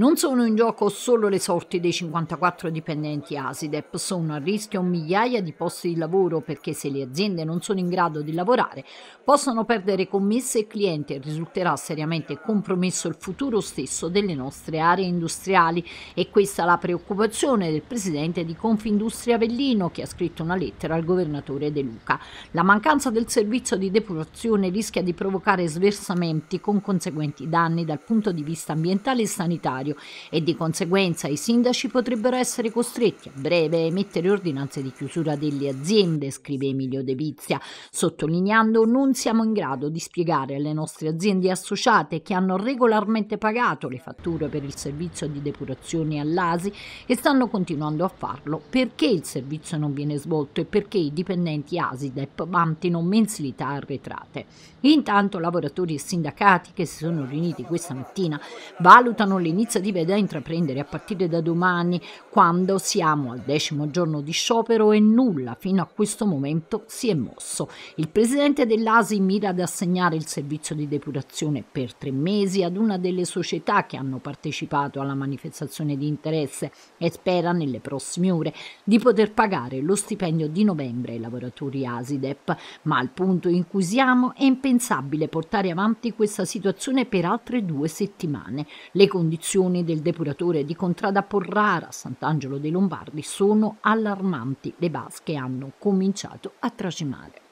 Non sono in gioco solo le sorti dei 54 dipendenti Asidep, sono a rischio migliaia di posti di lavoro perché se le aziende non sono in grado di lavorare possono perdere commesse e clienti e risulterà seriamente compromesso il futuro stesso delle nostre aree industriali e questa è la preoccupazione del presidente di Confindustria Avellino che ha scritto una lettera al governatore De Luca. La mancanza del servizio di depurazione rischia di provocare sversamenti con conseguenti danni dal punto di vista ambientale e sanitario necessario e di conseguenza i sindaci potrebbero essere costretti a breve a emettere ordinanze di chiusura delle aziende, scrive Emilio De Vizia, sottolineando non siamo in grado di spiegare alle nostre aziende associate che hanno regolarmente pagato le fatture per il servizio di depurazione all'ASI e stanno continuando a farlo perché il servizio non viene svolto e perché i dipendenti ASIDEP vantino mensilità arretrate. Intanto lavoratori e sindacati che si sono riuniti questa mattina valutano l'inizio iniziative da intraprendere a partire da domani, quando siamo al decimo giorno di sciopero e nulla fino a questo momento si è mosso. Il presidente dell'ASI mira ad assegnare il servizio di depurazione per tre mesi ad una delle società che hanno partecipato alla manifestazione di interesse e spera nelle prossime ore di poter pagare lo stipendio di novembre ai lavoratori ASIDEP, ma al punto in cui siamo è impensabile portare avanti questa situazione per altre due settimane. Le condizioni emissioni del depuratore di Contrada Porrara a Sant'Angelo dei Lombardi sono allarmanti. Le basche hanno cominciato a tracimare.